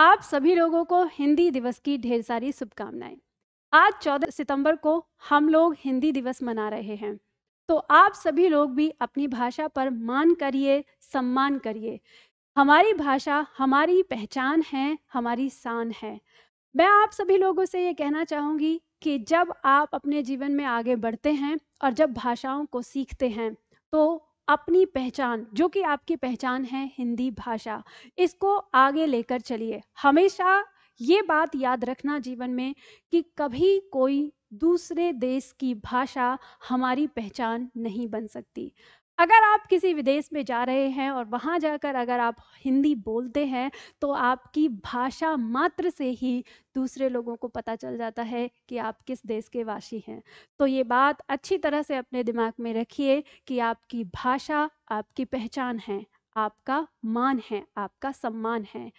आप सभी लोगों को हिंदी दिवस की ढेर सारी शुभकामनाएं आज 14 सितंबर को हम लोग हिंदी दिवस मना रहे हैं तो आप सभी लोग भी अपनी भाषा पर मान करिए सम्मान करिए हमारी भाषा हमारी पहचान है हमारी शान है मैं आप सभी लोगों से ये कहना चाहूँगी कि जब आप अपने जीवन में आगे बढ़ते हैं और जब भाषाओं को सीखते हैं तो अपनी पहचान जो कि आपकी पहचान है हिंदी भाषा इसको आगे लेकर चलिए हमेशा ये बात याद रखना जीवन में कि कभी कोई दूसरे देश की भाषा हमारी पहचान नहीं बन सकती अगर आप किसी विदेश में जा रहे हैं और वहाँ जाकर अगर आप हिंदी बोलते हैं तो आपकी भाषा मात्र से ही दूसरे लोगों को पता चल जाता है कि आप किस देश के वासी हैं तो ये बात अच्छी तरह से अपने दिमाग में रखिए कि आपकी भाषा आपकी पहचान है आपका मान है आपका सम्मान है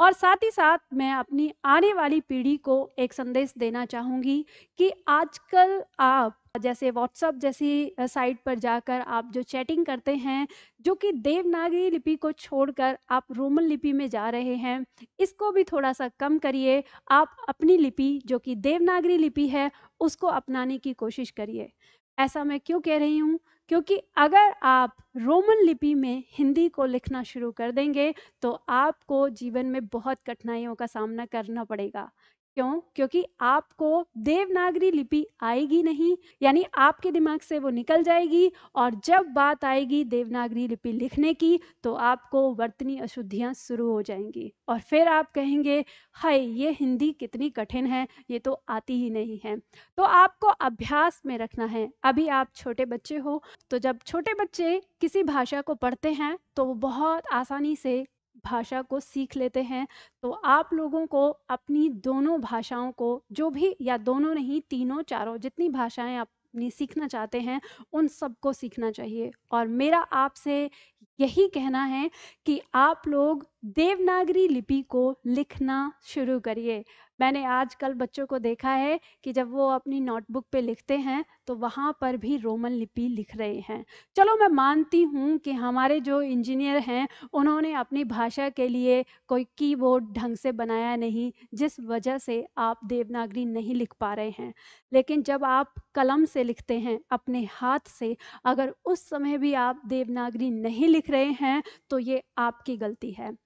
और साथ ही साथ मैं अपनी आने वाली पीढ़ी को एक संदेश देना चाहूँगी कि आजकल आप जैसे व्हाट्सअप जैसी साइट पर जाकर आप जो चैटिंग करते हैं जो कि देवनागरी लिपि को छोड़कर आप रोमन लिपि में जा रहे हैं इसको भी थोड़ा सा कम करिए आप अपनी लिपि जो कि देवनागरी लिपि है उसको अपनाने की कोशिश करिए ऐसा मैं क्यों कह रही हूँ क्योंकि अगर आप रोमन लिपि में हिंदी को लिखना शुरू कर देंगे तो आपको जीवन में बहुत कठिनाइयों का सामना करना पड़ेगा क्यों क्योंकि आपको देवनागरी लिपि आएगी नहीं यानी आपके दिमाग से वो निकल जाएगी और जब बात आएगी देवनागरी लिपि लिखने की तो आपको वर्तनी अशुद्धियां शुरू हो जाएंगी और फिर आप कहेंगे हाय ये हिंदी कितनी कठिन है ये तो आती ही नहीं है तो आपको अभ्यास में रखना है अभी आप छोटे बच्चे हो तो जब छोटे बच्चे किसी भाषा को पढ़ते हैं तो वो बहुत आसानी से भाषा को सीख लेते हैं तो आप लोगों को अपनी दोनों भाषाओं को जो भी या दोनों नहीं तीनों चारों जितनी भाषाएं आप अपनी सीखना चाहते हैं उन सबको सीखना चाहिए और मेरा आपसे यही कहना है कि आप लोग देवनागरी लिपि को लिखना शुरू करिए मैंने आजकल बच्चों को देखा है कि जब वो अपनी नोटबुक पे लिखते हैं तो वहाँ पर भी रोमन लिपि लिख रहे हैं चलो मैं मानती हूँ कि हमारे जो इंजीनियर हैं उन्होंने अपनी भाषा के लिए कोई कीबोर्ड ढंग से बनाया नहीं जिस वजह से आप देवनागरी नहीं लिख पा रहे हैं लेकिन जब आप कलम से लिखते हैं अपने हाथ से अगर उस समय भी आप देवनागरी नहीं लिख रहे हैं तो ये आपकी गलती है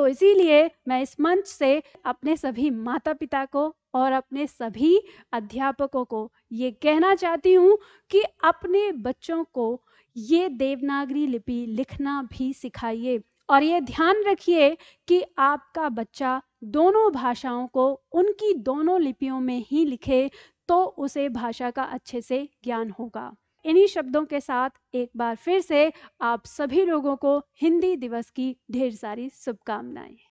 तो इसीलिए मैं इस मंच से अपने सभी माता पिता को और अपने सभी अध्यापकों को ये कहना चाहती हूँ कि अपने बच्चों को ये देवनागरी लिपि लिखना भी सिखाइए और ये ध्यान रखिए कि आपका बच्चा दोनों भाषाओं को उनकी दोनों लिपियों में ही लिखे तो उसे भाषा का अच्छे से ज्ञान होगा इन्हीं शब्दों के साथ एक बार फिर से आप सभी लोगों को हिंदी दिवस की ढेर सारी शुभकामनाएं